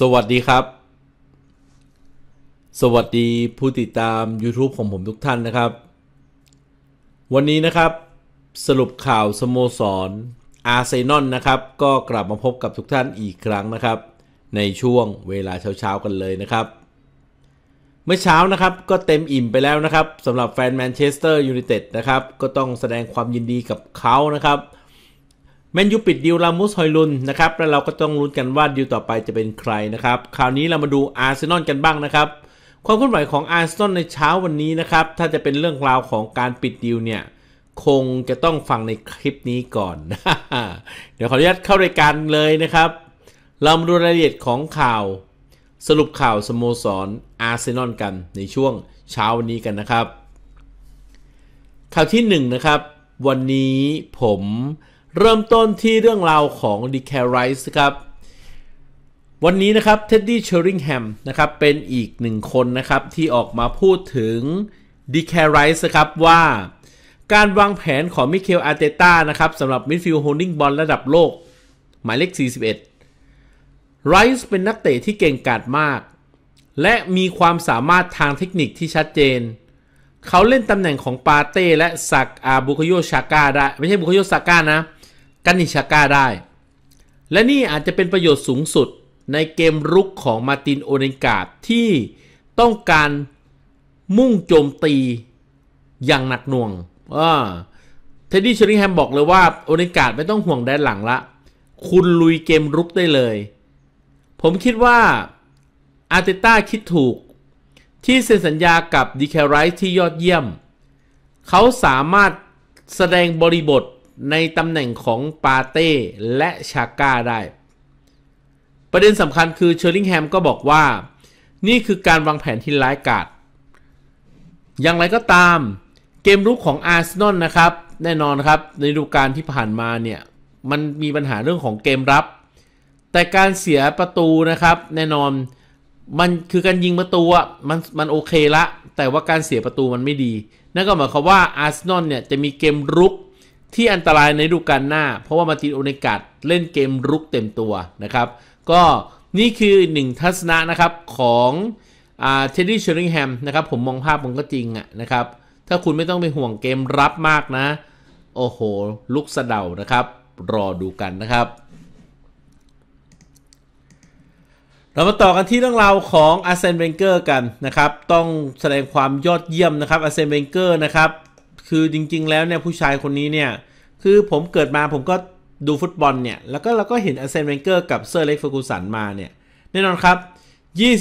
สวัสดีครับ สวัสดีผู้ติดตาม YouTube ของผมทุกท่านนะครับ วันนี้นะครับ สรุปข่าวสโมสรอาร์เซนอลนะครับก็กลับมาพบกับทุกท่านอีกครั้งนะครับ ในช่วงเวลาเช้าๆกันเลยนะครับ เมื่อเช้านะครับก็เต็มอิ่มไปแล้วนะครับสำหรับแฟนแมนเชสเตอร์ยูไนเต็ดนะครับ ก็ต้องแสดงความยินดีกับเขานะครับเแมนยูปิดดิวลามุสฮอยลุนนะครับ แล้วเราก็ต้องลุ้นกันว่าดิวต่อไปจะเป็นใครนะครับ คราวนี้เรามาดูอาร์เซนอลกันบ้างนะครับ ความเคลื่อนไหวของอาร์เซนอลในเช้าวันนี้นะครับ ถ้าจะเป็นเรื่องราวของการปิดดิวเนี่ย คงจะต้องฟังในคลิปนี้ก่อน เดี๋ยวขออนุญาตเข้ารายการเลยนะครับ เรามาดูรายละเอียดของข่าวสรุปข่าวสโมสรอาร์เซนอลกันในช่วงเช้าวันนี้กันนะครับข่าวที่1นนะครับวันนี้ผมเริ่มต้นที่เรื่องราวของ d e c a r i ส e ครับ วันนี้นะครับเท็ดดี้เชอริงแฮมนะครับ เป็นอีกหนึ่งคนนะครับ ที่ออกมาพูดถึง d e c a r i ส e ครับว่าการวางแผนของมิเคลอาเตต้านะครับสำหรับมิดฟิลด์โฮลดิ้งบอลระดับโลก หมายเลข 41ไรซ์เป็นนักเตะที่เก่งกาจมาก และมีความสามารถทางเทคนิคที่ชัดเจน เขาเล่นตำแหน่งของปาเต้และสักอาบุคโยชาก้าได้ไม่ใช่บุคโยชาก้านะกันนิชาก้า ได้ และนี่อาจจะเป็นประโยชน์สูงสุดในเกมรุกของมาติน โอเนกาที่ต้องการมุ่งโจมตีอย่างหนักหน่วงเท็ดดี้เชอริงแฮม บอกเลยว่า โอเนกาไม่ ต้องห่วงแดน หลัง ละ คุณลุยเกมรุกได้เลย ผมคิดว่าอาร์เตต้า คิดถูกที่เซ็นสัญญากับดีแคไรท์ที่ยอดเยี่ยม เขาสามารถแสดงบริบทในตำแหน่งของปาเต้และชาก้าได้ ประเด็นสำคัญคือเชอร์ลิงแฮมก็บอกว่า นี่คือการวางแผนที่ร้ายกาจอย่างไรก็ตามเกมรุกของอาร์เซนอลนะครับ แน่นอนครับ ในฤดูกาลที่ผ่านมาเนี่ย มันมีปัญหาเรื่องของเกมรับ แต่การเสียประตูนะครับแน่นอน มันคือการยิงประตูอ่ะมันมันโอเคละ แต่ว่าการเสียประตูมันไม่ดีนั่นก็หมายความว่าอาร์เซนอลเนี่ยจะมีเกมรุกที่อันตรายในฤดูกาลหน้า เพราะว่ามาตินโอเนกัดเล่นเกมรุกเต็มตัวนะครับ ก็นี่คือหนึ่งทัศนะนะครับของเทดดี้เชอริงแฮมนะครับผมมองภาพมันก็จริงอะนะครับ ถ้าคุณไม่ต้องไปห่วงเกมรับมากนะ โอ้โห ลุกสะเดานะครับ รอดูกันนะครับ เรามาต่อกันที่เรื่องราวของ อาร์เซนเวนเกอร์กันนะครับ ต้องแสดงความยอดเยี่ยมนะครับอาร์เซนเวนเกอร์นะครับคือจริงๆแล้วเนี่ยผู้ชายคนนี้เนี่ย คือผมเกิดมาผมก็ดูฟุตบอลเนี่ย แล้วก็เราก็เห็นอาร์เซนเวนเกอร์กับเซอร์เล็กเฟอร์กูสัน มาเนี่ย แน่นอนครั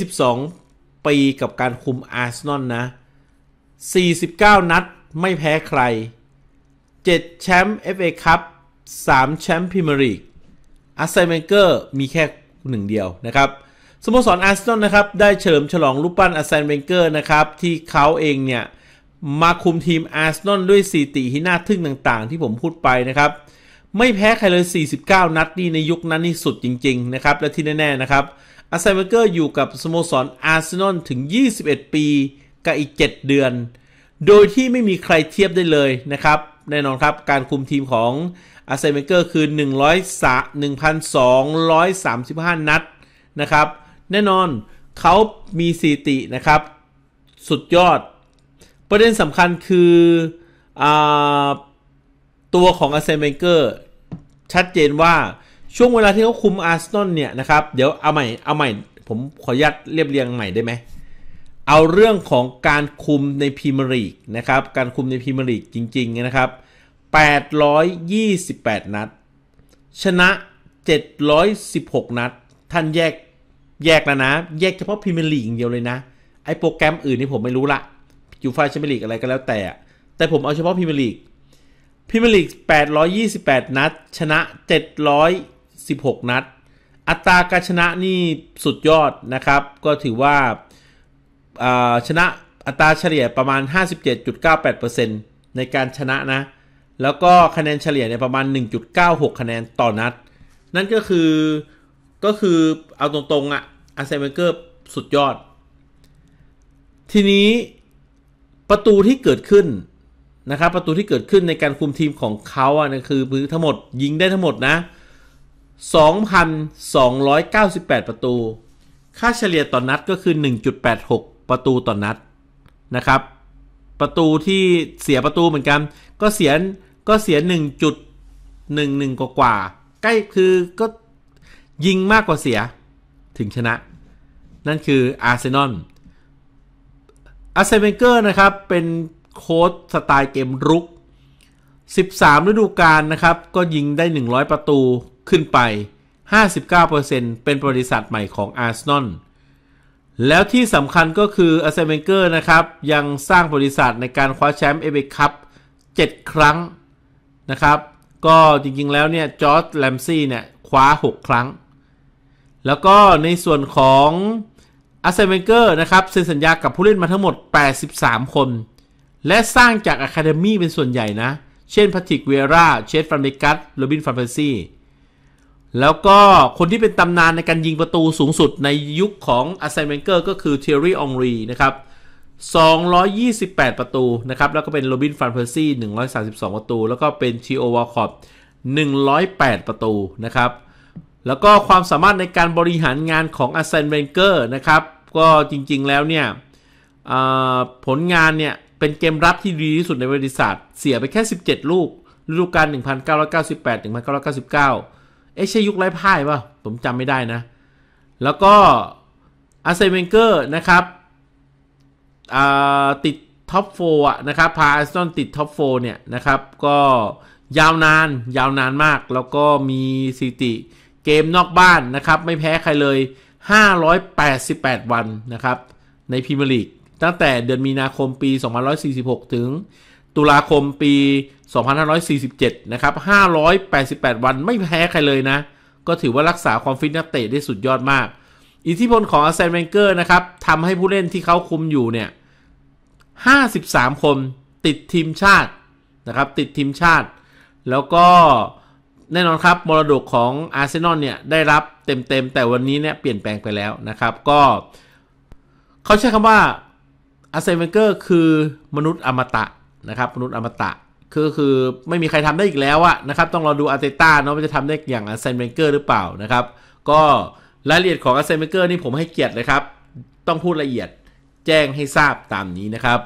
บ 22ปีกับการคุมอาร์เซนอลนะ 49 นัดไม่แพ้ใคร7แชมป์ FA คัพ3แชมป์พรีเมียร์ลีกอาร์เซนเวนเกอร์มีแค่หนึ่งเดียวนะครับสโมสรอาร์เซนอลนะครับ ได้เฉลิมฉลองรูปปั้นอาร์เซนเวนเกอร์นะครับที่เขาเองเนี่ยมาคุมทีมอาร์เซนอลด้วยสติที่น่าทึ่งต่างๆ ที่ผมพูดไปนะครับ ไม่แพ้ใครเลย 49 นัดนี่ในยุคนั้นนี่สุดจริง ๆ นะครับ และที่แน่ ๆ นะครับ อารซเซเกอร์อยู่กับสโมสร อาร์เซนอลถึง 21 ปี กับอีก 7 เดือน โดยที่ไม่มีใครเทียบได้เลยนะครับ แน่นอนครับ การคุมทีมของ อารซเซเกอร์คือ 1 0 0 1,235 นัดนะครับแน่นอนเขามีสตินะครับสุดยอดประเด็นสำคัญคืออตัวของอาร์เซนเบเกอร์ชัดเจนว่าช่วงเวลาที่เขาคุมอาร์เซนอลเนี่ยนะครับเดี๋ยวเอาใหม่เอาใหม่ผมขอยัดเรียบเรียงใหม่ได้ไหมเอาเรื่องของการคุมในพรีเมียร์ลีกนะครับการคุมในพรีเมียร์ลีกจริงๆนะครับ828นัดชนะ 716 นัด ท่านแยกแยกแล้วนะแยกเฉพาะพรีเมียร์ลีกอย่างเดียวเลยนะ ไอโปรแกรมอื่นนี่ผมไม่รู้ละยูฟ่าแชมเปี้ยนลีกอะไรก็แล้วแต่ แต่ผมเอาเฉพาะพรีเมียร์ลีกพรีเมียร์ลีก 828 นัด ชนะ 716 นัด อัตราการชนะนี่สุดยอดนะครับ ก็ถือว่าชนะอัตราเฉลี่ยประมาณ 57.98%ในการชนะนะ แล้วก็คะแนนเฉลี่ยเนี่ยประมาณ 1.96 คะแนนต่อนัด นั่นก็คือก็คือเอาตรงๆอะอาเซนเเกอร์สุดยอด ทีนี้ประตูที่เกิดขึ้นนะครับประตูที่เกิดขึ้นในการคุมทีมของเขาอ่ะนะคือทั้งหมดยิงได้ทั้งหมดนะ2,298 ประตู ค่าเฉลี่ยต่อนนัดก็คือ 1.86 ประตูต่อนนัดนะครับประตูที่เสียประตูเหมือนกัน ก็เสียก็เสีย 1.11 กว่ากว่าใกล้คือก็ ยิงมากกว่าเสียถึงชนะ นั่นคืออาร์เซนอลอาเซเนเกอร์นะครับ เป็นโค้ดสไตล์เกมรุก 13 ฤดูกาลนะครับ ก็ยิงได้ 100 ประตูขึ้นไป 59%เป็นบริษัทใหม่ของอาร์เซนอลแล้วที่สำคัญก็คืออาเซเนเกอร์นะครับ ยังสร้างบริษัทในการคว้าแชมป์เอเบคัพ7ครั้ง นะครับ ก็จริงๆแล้วเนี่ยจอร์จแลมซี่เนี่ย คว้า 6 ครั้ง แล้วก็ในส่วนของอาเซนเนเกอร์นะครับเซ็นสัญญากับผู้เล่นมาทั้งหมด 83 คน และสร้างจากอะคาเดมี่เป็นส่วนใหญ่นะ เช่นพัติกเวียราเชฟฟันเบกัสโรบินฟานเฟซี่ แล้วก็คนที่เป็นตำนานในการยิงประตูสูงสุด ในยุคของอาเซนเนเกอร์ก็คือเทอรี่องรีนะครับ 228 ประตูนะครับ แล้วก็เป็นโรบินฟานเฟอร์ซี่ 132 ประตู แล้วก็เป็นทีโอวอลคอป108 ประตูนะครับ แล้วก็ความสามารถในการบริหารงานของอาเซนเวนเกอร์นะครับก็จริงๆ แล้วเนี่ยผลงานเนี่ย เป็นเกมรับที่ดีที่สุดในบริษัทเสียไปแค่ 17 ลูกฤดูกาล1998-1999 เอ๊ะใช่ยุคไร้พ่ายป่ะ ผมจำไม่ได้นะ แล้วก็อาเซเมนเกอร์นะครับติดท็อปโฟอะนะครับ พาอาร์ซอนติดท็อปโฟเนี่ย นะครับ ก็ยาวนานยาวนานมากแล้วก็มีสถิติ เกมนอกบ้านนะครับไม่แพ้ใครเลย588 วันนะครับ ในพรีเมียร์ลีก ตั้งแต่เดือนมีนาคมปี2546 ถึง ตุลาคมปี 2547 นะครับ 588 วันไม่แพ้ใครเลยนะ ก็ถือว่ารักษาความฟิตนักเตะได้สุดยอดมาก อิทธิพลของอาร์เซนเวนเกอร์นะครับทำให้ผู้เล่นที่เขาคุมอยู่เนี่ย 53คนติดทีมชาตินะครับติดทีมชาติ แล้วก็แน่นอนครับมรดกของอาร์เซนอลเนี่ยได้รับเต็มๆแต่วันนี้เนี่ยเปลี่ยนแปลงไปแล้วนะครับก็เขาใช้คำว่าอาร์เซนเวนเกอร์คือมนุษย์อมตะนะครับ มนุษย์อมตะคือคือไม่มีใครทำได้อีกแล้วอะนะครับต้องรอดูอาร์เตต้าเนาะว่าจะทำได้อย่างอาร์เซนเวนเกอร์หรือเปล่านะครับ ก็รายละเอียดของอาร์เซนเวนเกอร์นี่ผมให้เกียรติเลยครับ ต้องพูดละเอียดแจ้งให้ทราบตามนี้นะครับ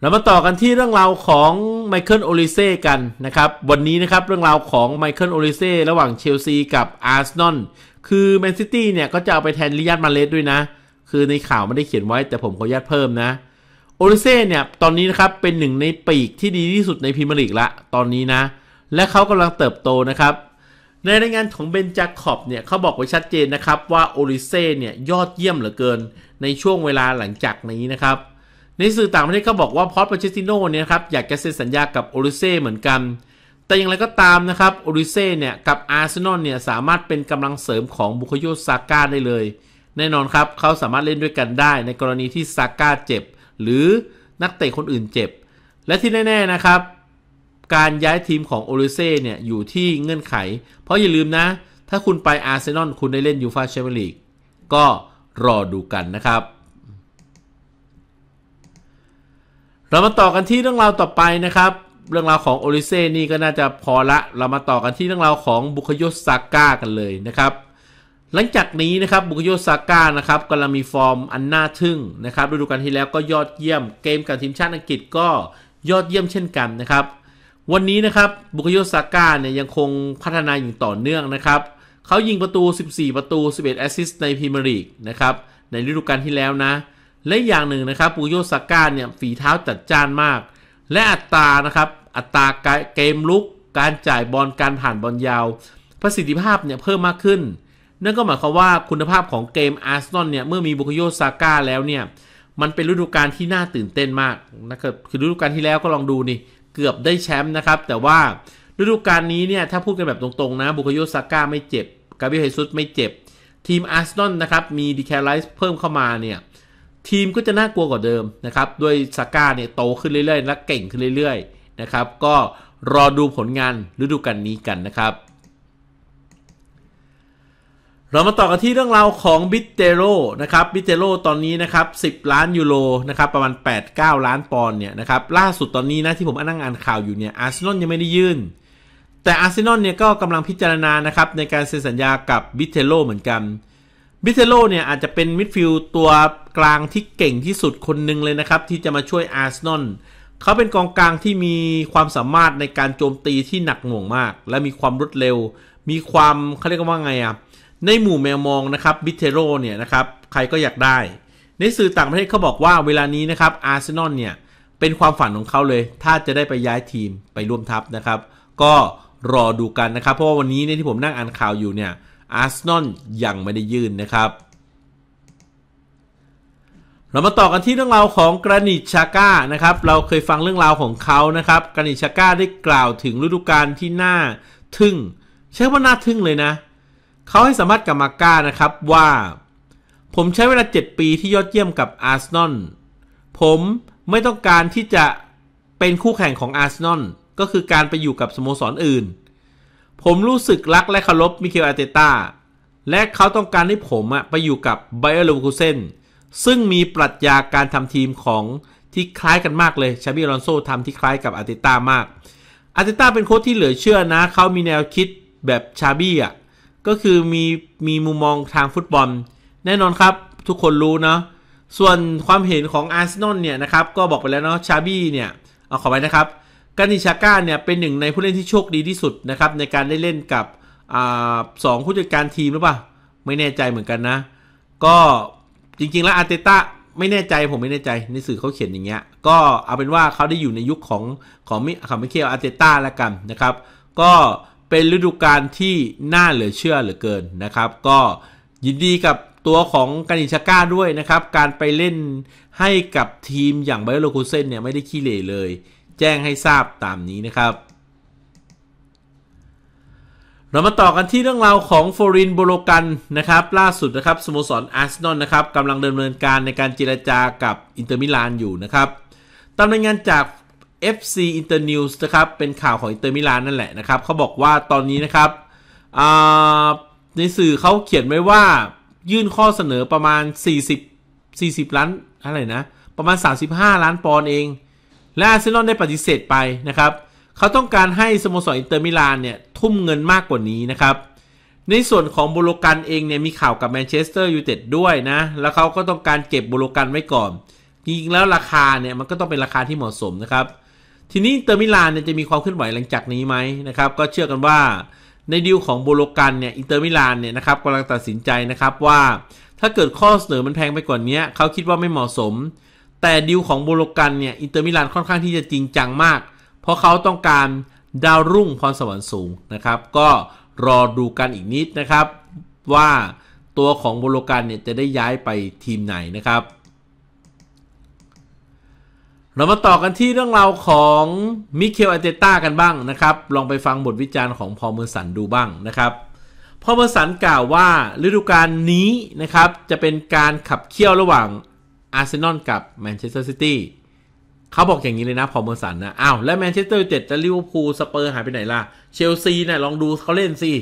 เรามาต่อกันที่เรื่องราวของไมเคิลโอลิเซ่กันนะครับ วันนี้นะครับเรื่องราวของไมเคิลโอลิเซ่ระหว่างเชลซีกับอาร์เซนอลคือแมนซิตี้เนี่ยก็จะเอาไปแทนลิยาดมาเลสด้วยนะ คือในข่าวไม่ได้เขียนไว้ แต่ผมขออนุญาตเพิ่มนะโอลิเซ่เนี่ยตอนนี้นะครับเป็นหนึ่งในปีกที่ดีที่สุดในพรีเมียร์ลีกละตอนนี้นะ และเขากำลังเติบโตนะครับ ในรายงานของเบนจาคอบเนี่ยเขาบอกไว้ชัดเจนนะครับว่าโอลิเซ่เนี่ยยอดเยี่ยมเหลือเกินในช่วงเวลาหลังจากนี้นะครับในสื่อต่างประเทศเขาบอกว่าพอตปาเชติโน่เนี่ยครับอยากจะเซ็นสัญญากับโอริเซ่เหมือนกัน แต่อย่างไรก็ตามนะครับโอริเซ่เนี่ยกับอาร์เซนอลเนี่ยสามารถเป็นกำลังเสริมของบุคโยซาก้าได้เลย แน่นอนครับเขาสามารถเล่นด้วยกันได้ในกรณีที่ซาก้าเจ็บ หรือนักเตะคนอื่นเจ็บ และที่แน่ๆนะครับ การย้ายทีมของโอริเซ่เนี่ยอยู่ที่เงื่อนไข เพราะอย่าลืมนะถ้าคุณไปอาร์เซนอลคุณได้เล่นยูฟาแชมเปี้ยนลีกก็รอดูกันนะครับเรามาต่อกันที่เรื่องราวต่อไปนะครับ เรื่องราวของ โอลิเซ่นี่ก็น่าจะพอละ เรามาต่อกันที่เรื่องราวของบุคยศซาก้ากันเลยนะครับ หลังจากนี้นะครับบุคยศซาก้านะครับกำลังมีฟอร์มอันน่าทึ่งนะครับ ฤดูกาลที่แล้วก็ยอดเยี่ยมเกมกับทีมชาติอังกฤษก็ยอดเยี่ยมเช่นกันนะครับ วันนี้นะครับบุคยศซาก้าเนี่ยยังคงพัฒนาอย่างต่อเนื่องนะครับ เขายิงประตู 14 ประตู 11แอสซิสต์ในพรีเมียร์ลีกนะครับ ในฤดูกาลที่แล้วนะและอย่างหนึ่งนะครับปูโยสาก้าเนี่ยฝีเท้าจัดจ้านมาก และอัตรานะครับอัตราเกมลุกการจ่ายบอลการผ่านบอลยาว ประสิทธิภาพเนี่ยเพิ่มมากขึ้นนั่นก็หมายความว่าคุณภาพของเกมอาร์ซอนเนี่ยเมื่อมีบุคโยซาก้าแล้วเนี่ยมันเป็นฤดูกาลที่น่าตื่นเต้นมากนะครับคือฤดูกาลที่แล้วก็ลองดูนี่เกือบได้แชมป์นะครับแต่ว่าฤดูกาลนี้เนี่ยถ้าพูดกันแบบตรงๆนะบุคโยซาก้าไม่เจ็บกาเบรียลเฮซุสไม่เจ็บทีมอาร์ซอนนะครับมีดีแคลไลซ์เพิ่มเข้ามาเนี่ยทีมก็จะน่ากลัวกว่าเดิมนะครับด้วยสาก้าเนี่ยโตขึ้นเรื่อยๆและเก่งขึ้นเรื่อยๆนะครับก็รอดูผลงานฤดูกาลนี้กันนะครับ เรามาต่อกันที่เรื่องราวของบิเตโรนะครับบิเตโรตอนนี้นะครับ10 ล้านยูโรนะครับประมาณ 8-9 ล้านปอนด์เนี่ยนะครับล่าสุดตอนนี้นะที่ผมนั่งอ่านข่าวอยู่เนี่ยอาร์เซนอลยังไม่ได้ยื่นแต่อาร์เซนอลเนี่ยก็กำลังพิจารณานะครับในการเซ็นสัญญากับบิเตโรเหมือนกันเบิเซโลเนี่ยอาจจะเป็นมิดฟิลด์ตัวกลางที่เก่งที่สุดคนหนึ่งเลยนะครับ ที่จะมาช่วยอาร์เซนอลเขาเป็นกองกลางที่มีความสามารถในการโจมตีที่หนักหน่วงมาก และมีความรวดเร็ว มีความเขาเรียกว่าไงอะในหมู่แมวมองนะครับบิเทโรเนี่ยนะครับใครก็อยากได้ ในสื่อต่างประเทศเขาบอกว่าเวลานี้นะครับอาร์เซนอลเนี่ยเป็นความฝันของเขาเลย ถ้าจะได้ไปย้ายทีมไปร่วมทัพนะครับ ก็รอดูกันนะครับ เพราะว่าวันนี้เนี่ยที่ผมนั่งอ่านข่าวอยู่เนี่ยอาร์เซนอลยังไม่ได้ยื่นนะครับ เรามาต่อกันที่เรื่องราวของกรนิชาก้านะครับ เราเคยฟังเรื่องราวของเขานะครับ กรนิชาก้าได้กล่าวถึงฤดูกาลที่น่าทึ่ง ใช้ว่าน่าทึ่งเลยนะ เขาให้สัมภาษณ์กับมาก้านะครับว่า ผมใช้เวลา 7 ปีที่ยอดเยี่ยมกับอาร์เซนอลผมไม่ต้องการที่จะเป็นคู่แข่งของอาร์เซนอลก็คือการไปอยู่กับสโมสรออื่นผมรู้สึก รักและเคารพมิเคลอาร์เตต้า และเขาต้องการให้ผมอะไปอยู่กับไบเออร์ลูคูเซนซึ่งมีปรัชญาการทำทีมของที่คล้ายกันมากเลยชาบิลอนโซทำที่คล้ายกับอาร์เตต้ามาก อาร์เตต้าเป็นโค้ชที่เหลือเชื่อนะ เขามีแนวคิดแบบชาบี้อ่ะก็คือมีมีมุมมองทางฟุตบอล แน่นอนครับทุกคนรู้เนาะส่วนความเห็นของอาร์เซนอลเนี่ยนะครับก็บอกไปแล้วเนาะชาบี้เนี่ยเอาขอไปนะครับกานิชาก้าเนี่ยเป็นหนึ่งในผู้เล่นที่โชคดีที่สุดนะครับ ในการได้เล่นกับอสองผู้จัดการทีมหรือเปล่า ไม่แน่ใจเหมือนกันนะ ก็จริงๆแล้วอาร์เตต้าไม่แน่ใจผมไม่แน่ใจในสื่อเขาเขียนอย่างเงี้ยก็เอาเป็นว่าเขาได้อยู่ในยุคของของมิคาเมเคลอาร์เตต้าละกันนะครับ ก็เป็นฤดูกาลที่น่าเหลือเชื่อเหลือเกินนะครับ ก็ยินดีกับตัวของกานิชาก้าด้วยนะครับ การไปเล่นให้กับทีมอย่างไบโอโลโคเซนเนี่ยไม่ได้ขี้เหร่เลยแจ้งให้ทราบตามนี้นะครับ เรามาต่อกันที่เรื่องราวของฟอรินโบโลกันนะครับ ล่าสุดนะครับสโมสรอาร์เซนอลนะครับกำลังดำเนินการในการเจรจากับอินเตอร์มิลานอยู่นะครับตามรายงานจาก FC Inter News นะครับ เป็นข่าวของอินเตอร์มิลานนั่นแหละนะครับ เขาบอกว่าตอนนี้นะครับ ในสื่อเขาเขียนไว้ว่ายื่นข้อเสนอประมาณ 40 40 ล้านอะไรนะประมาณ 35 ล้านปอนด์เองและอาร์เซนอลได้ปฏิเสธไปนะครับ เขาต้องการให้สโมสรอินเตอร์มิลานเนี่ย ทุ่มเงินมากกว่านี้ นะครับ ในส่วนของโบโลกันเองเนี่ยมีข่าวกับ แมนเชสเตอร์ยูไนเต็ดด้วยนะ แล้วเขาก็ต้องการเก็บ โบโลกันไว้ก่อนจริงๆแล้วราคา เนี่ย มันก็ต้องเป็นราคาที่เหมาะสม นะครับ ทีนี้เตอร์มิลานเนี่ยจะมีความเคลื่อนไหวหลังจากนี้ไหมนะครับก็เชื่อกันว่าในดีลของโบโลกันเนี่ยอินเตอร์มิลานเนี่ยนะครับกำลังตัดสินใจนะครับว่า ถ้าเกิดข้อเสนอมันแพงไปกว่านนี้เขาคิดว่าไม่เหมาะสมแต่ดิวของโบโลกันเนี่ยอินเตอร์มิลานค่อนข้างที่จะจริงจังมาก เพราะเขาต้องการดาวรุ่งพรสวรรค์สูงนะครับ ก็รอดูกันอีกนิดนะครับว่าตัวของโบโลกันเนี่ยจะได้ย้ายไปทีมไหนนะครับ เรามาต่อกันที่เรื่องราวของมิเคลอาเตต้ากันบ้างนะครับ ลองไปฟังบทวิจารณ์ของพอเมอร์สันดูบ้างนะครับพอเมอร์สันกล่าวว่าฤดูกาลนี้นะครับจะเป็นการขับเคี่ยวระหว่างอาร์เซนอลกับแมนเชสเตอร์ซิตี้เขาบอกอย่างนี้เลยนะ พอเมอร์สันนะ อ้าว แล้วแมนเชสเตอร์เจ็ดจะลิเวอร์พูลสเปอร์หายไปไหนล่ะ เชลซีนะ่ะลองดูเขาเล่นสิ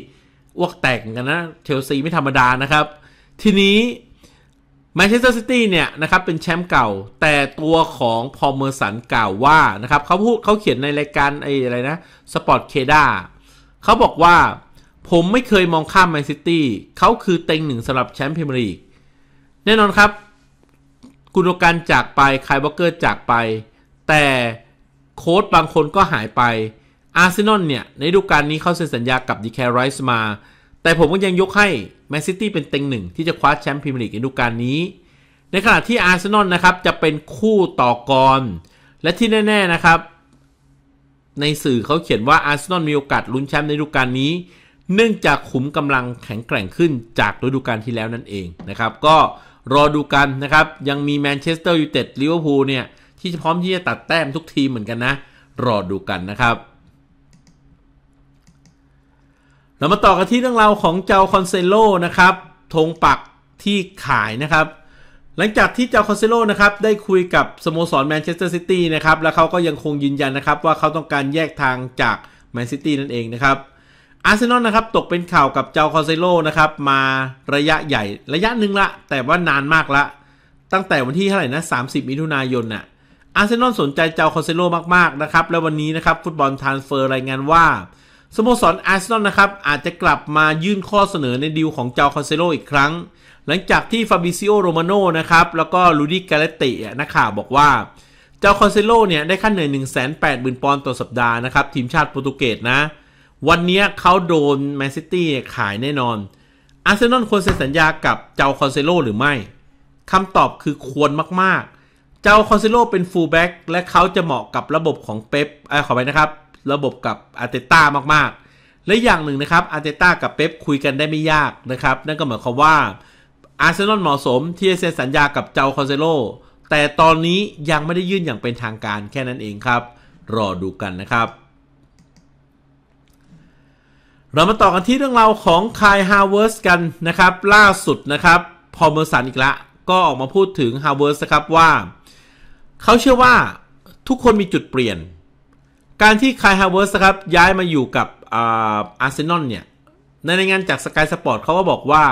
วกแตกกันนะ เชลซีไม่ธรรมดานะครับ ทีนี้แมนเชสเตอร์ซิตี้เนี่ยนะครับ เป็นแชมป์เก่าแต่ตัวของพอเมอร์สันกล่าวว่า นะครับเขาพูดเขาเขียนในรายการไอ้อะไรนะ สปอร์ตเคด้าเขาบอกว่าผมไม่เคยมองข้ามแมนซิตี้เขาคือเต็งหนึ่งสำหรับแชมป์พรีเมียร์ลีก แน่นอนครับกุนการจากไปไคลบ็อกเกอร์จากไป แต่โค้ดบางคนก็หายไป อาร์เซนอลเนี่ย ในฤดูกาลนี้เขาเซ็นสัญญากับดีแคร์ไรส์มา แต่ผมก็ยังยกให้แมนซิตี้เป็นเต็งหนึ่งที่จะคว้าแชมป์พรีเมียร์ลีก ในฤดูกาลนี้ ในขณะที่อาร์เซนอลนะครับจะเป็นคู่ต่อกรและที่แน่ ๆ นะครับ ในสื่อเขาเขียนว่าอาร์เซนอลมีโอกาสลุ้นแชมป์ในฤดูกาลนี้ เนื่องจากขุมกำลังแข็งแกร่งขึ้นจากฤดูกาลที่แล้วนั่นเองนะครับก็รอดูกันนะครับ ยังมีแมนเชสเตอร์ยูไนเต็ดลิเวอร์พูลเนี่ยที่พร้อมที่จะตัดแต้มทุกทีเหมือนกันนะ รอดูกันนะครับเรามาต่อกันที่เรื่องราวของเจ้าคอนเซโลนะครับธงปักที่ขายนะครับ หลังจากที่เจ้าคอนเซโลนะครับ ได้คุยกับ สโมสรแมนเชสเตอร์ซิตี้นะครับแล้วเขาก็ยังคงยืนยันนะครับ ว่าเขาต้องการแยกทางจากแมนซิตี้นั่นเองนะครับอาร์เซนอลนะครับตกเป็นข่าวกับเจ้าคอเซโลนะครับมาระยะใหญ่ระยะหนึ่งละแต่ว่านานมากละ ตั้งแต่วันที่เท่าไหร่นะ 30 มิถุนายนน่ะอาร์เซนอลสนใจเจ้าคอเซโลมากๆนะครับแล้ววันนี้นะครับฟุตบอลทานเฟอร์รายงานว่าสโมสรอาร์เซนอลนะครับอาจจะกลับมายื่นข้อเสนอในดีลของเจ้าคอเซโลอีกครั้ง หลังจากที่ฟาบิซิโอ โรมาโนนะครับแล้วก็ลูดิกาเลตินักข่าวบอกว่าเจ้าคอเซโลเนี่ยได้ค่าเหนื่อย 1 8 0 0 0 0 ปอนด์ต่อสัปดาห์นะครับทีมชาติโปรตุเกสนะวันนี้เขาโดนแมนซิตี้ขายแน่นอน อาร์เซนอลควรเซ็นสัญญากับเจ้าคอนเซโลหรือไม่คำตอบคือควรมาก ๆ เจ้าคอนเซโลเป็นฟูลแบ็กและเขาจะเหมาะกับระบบของเป๊ปขอไปนะครับ ระบบกับอาร์เตต้ามาก ๆ และอย่างหนึ่งนะครับ อาร์เตต้ากับเป๊ปคุยกันได้ไม่ยากนะครับ นั่นก็หมายความว่าอาร์เซนอลเหมาะสมที่จะเซ็นสัญญากับเจ้าคอนเซโลแต่ตอนนี้ยังไม่ได้ยื่นอย่างเป็นทางการแค่นั้นเองครับ รอดูกันนะครับเรามาต่อกันที่เรื่องราวของคายฮาวเวิร์สกันนะครับ ล่าสุดนะครับ พอเมอร์สันอีกละก็ออกมาพูดถึงฮาวเวิร์สครับว่า เขาเชื่อว่าทุกคนมีจุดเปลี่ยน การที่คายฮาวเวิร์สครับ ย้ายมาอยู่กับอาร์เซนอลเนี่ยในงานจากสกายสปอร์ตเขาก็บอกว่า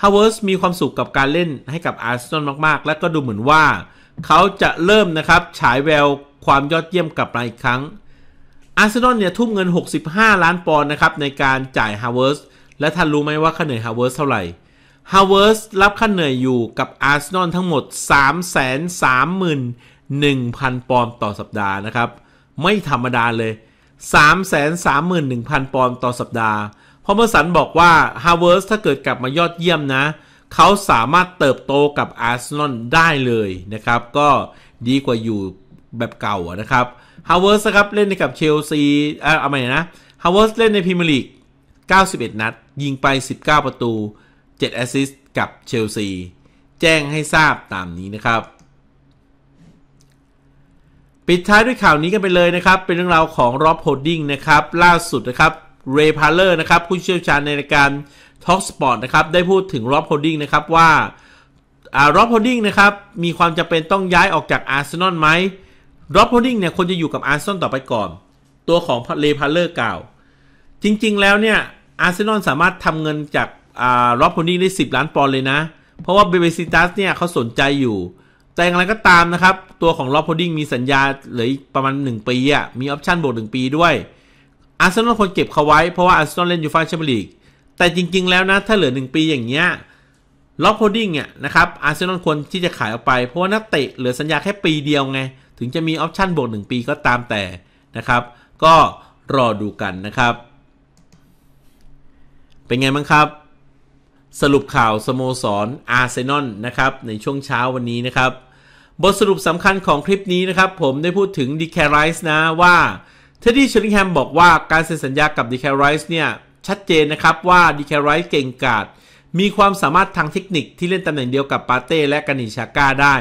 ฮาวเวิร์สมีความสุขกับการเล่นให้กับอาร์เซนอลมากๆ และก็ดูเหมือนว่า เขาจะเริ่มนะครับ ฉายแววความยอดเยี่ยมกลับมาอีกครั้งอาร์เซนอลเนี่ยทุ่มเงิน 65 ล้านปอนด์นะครับในการจ่ายฮาวเวิร์สและท่านรู้ไหมว่าค่าเหนื่อยฮาวเวิร์สเท่าไหร่ ฮาวเวิร์สรับค่าเหนื่อยอยู่กับอาร์เซนอลทั้งหมด 3 3 1 0 0 0 ปอนด์ต่อสัปดาห์นะครับ ไม่ธรรมดาเลย 3 3 1 0 0 0 ปอนด์ต่อสัปดาห์ พอเมอร์สันบอกว่าฮาวเวิร์สถ้าเกิดกลับมายอดเยี่ยมนะ เขาสามารถเติบโตกับอาร์เซนอลได้เลยนะครับ ก็ดีกว่าอยู่แบบเก่านะครับฮาวเวิร์สครับเล่นกับเชลซีอ่าเอาใหม่นะฮาวเวิร์สเล่นในพรีเมียร์ลีก 91 นัด ยิงไป 19 ประตู7แอสซิสต์กับเชลซี แจ้งให้ทราบตามนี้นะครับ ปิดท้ายด้วยข่าวนี้กันไปเลยนะครับ เป็นเรื่องราวของรอบโฮดดิ้งนะครับ ล่าสุดนะครับเรย์พาร์เลอร์นะครับผู้เชี่ยวชาญในการท็อกสปอร์ตนะครับ ได้พูดถึงรอบโฮดดิ้งนะครับว่า่ารอบโฮดดิ้งนะครับ มีความจำเป็นต้องย้ายออกจากอาร์เซนอลไหมดรอปโฮดดิ้งเนี่ยคนจะอยู่กับอาร์เซนอลต่อไปก่อน ตัวของเลพาเลอร์กล่าว จริงๆแล้วเนี่ยอาร์เซนอลสามารถทำเงินจากอ็ดรอปโฮดดิ้งได้ 10 ล้านปอนด์เลยนะ เพราะว่าเบเบซิตัสเนี่ยเขาสนใจอยู่ แต่อย่างไรก็ตามนะครับ ตัวของดรอปโฮดดิ้งมีสัญญาเหลือประมาณ 1 ปีอ่ะมีออปชั่นบวก1 ปีด้วยอาร์เซนอลควรเก็บเขาไว้ เพราะว่าอาร์เซนอลเล่นยูฟ่าแชมเปี้ยนลีก แต่จริง ๆแล้วนะ ถ้าเหลือ1ปีอย่างเงี้ยล็อกโฮดดิ้งเนี่ยนะครับอาร์เซนอลควรที่จะขายออกไปเพราะว่านักเตะเหลือสัญญาแค่ปีเดียวไงถึงจะมีออปชันบวก1 ปีก็ตามแต่นะครับ ก็รอดูกันนะครับ เป็นไงบ้างครับ สรุปข่าว สโมสร อาร์เซนอลนะครับ ในช่วงเช้าวันนี้นะครับ บทสรุปสำคัญของคลิปนี้นะครับ ผมได้พูดถึงดีแคร์ไรส์นะว่าเท็ดดี้เชอริงแฮมบอกว่าการเซ็นสัญญากับดีแคร์ไรส์เนี่ยชัดเจนนะครับว่าดีแคร์ไรส์เก่งกาจมีความสามารถทางเทคนิคที่เล่นตำแหน่งเดียวกับปาเต้และกานิชาก้าได้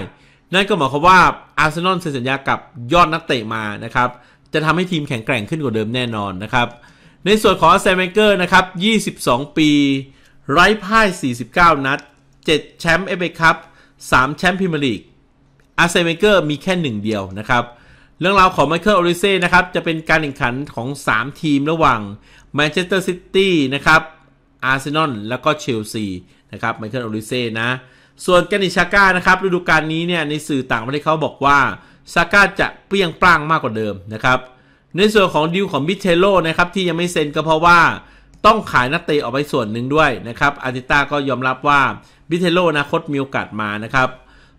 นั่นก็หมายความว่าอาร์เซนอลเซ็นสัญญากับยอดนักเตะมานะครับ จะทำให้ทีมแข็งแกร่งขึ้นกว่าเดิมแน่นอนนะครับ ในส่วนของอาร์เซนเมเกอร์นะครับ 22 ปีไร้พ่าย 49 นัด 7 แชมป์เอฟเอคัพ3แชมป์พรีเมียร์ลีก อาร์เซนเมเกอร์มีแค่หนึ่งเดียวนะครับ เรื่องราวของไมเคิลโอริเซ่นะครับ จะเป็นการแข่งขันของ 3 ทีมระหว่างแมนเชสเตอร์ซิตี้นะครับอาร์เซนอลแล้วก็เชลซีนะครับไมเคิลโอริเซ่นะส่วนแกนิชาก้านะครับ ฤดูกาลนี้เนี่ย ในสื่อต่างประเทศเขาบอกว่าซาก้าจะเปรี้ยงปร้างมากกว่าเดิมนะครับในส่วนของดิวของมิเทโลนะครับ ที่ยังไม่เซ็นก็เพราะว่าต้องขายนักเตะออกไปส่วนหนึ่งด้วยนะครับอาร์ติต้าก็ยอมรับว่ามิเทโลนาคตมีโอกาสมานะครับ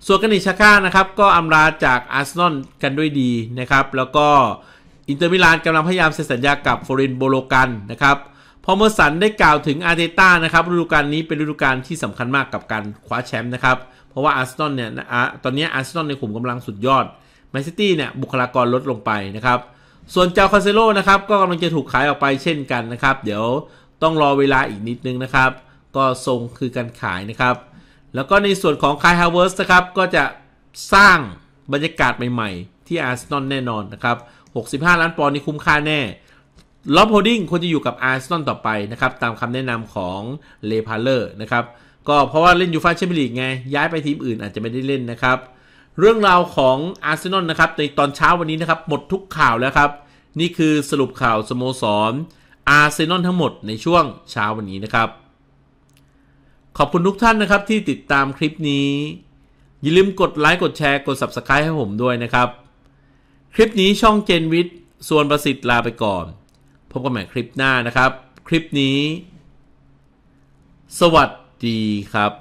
ส่วนกนิชาก้านะครับก็อำลาจากอาร์เซนอลกันด้วยดีนะครับแล้วก็อินเตอร์มิลานกำลังพยายามเซ็นสัญญากับฟอรินโบโลกันนะครับพอเมอร์สันได้กล่าวถึงอาร์เตต้านะครับฤดูกาลนี้เป็นฤดูกาลที่สำคัญมากกับการคว้าแชมป์นะครับ เพราะว่าอาร์เซนอลเนี่ยตอนนี้อาร์เซนอลในขุมกำลังสุดยอดแมนซิตี้เนี่ย บุคลากรลดลงไปนะครับ ส่วนเจ้าคาเซโลนะครับ ก็กำลังจะถูกขายออกไปเช่นกันนะครับ เดี๋ยวต้องรอเวลาอีกนิดนึงนะครับ ก็ทรงคือการขายนะครับแล้วก็ในส่วนของคายฮาวเวิร์สนะครับก็จะสร้างบรรยากาศใหม่ ๆ ที่อาร์เซนอลแน่นอนนะครับ 65 ล้านปอนด์นี่คุ้มค่าแน่ล็อบโฮดดิ้งควรจะอยู่กับอาร์เซนอลต่อไปนะครับตามคำแนะนำของเลพาเลอร์นะครับก็เพราะว่าเล่นยูฟ่าแชมเปี้ยนลีกไง ย้ายไปทีมอื่นอาจจะไม่ได้เล่นนะครับ เรื่องราวของอาร์เซนอลนะครับในตอนเช้าวันนี้นะครับหมดทุกข่าวแล้วครับ นี่คือสรุปข่าวสโมสรอาร์เซนอลทั้งหมดในช่วงเช้าวันนี้นะครับขอบคุณทุกท่านนะครับที่ติดตามคลิปนี้ อย่าลืมกดไลค์กดแชร์ กด Subscribe ให้ผมด้วยนะครับคลิปนี้ช่องเจนวิทย์ส่วนประสิทธิ์ลาไปก่อนพบกันใหม่คลิปหน้านะครับ คลิปนี้ สวัสดีครับ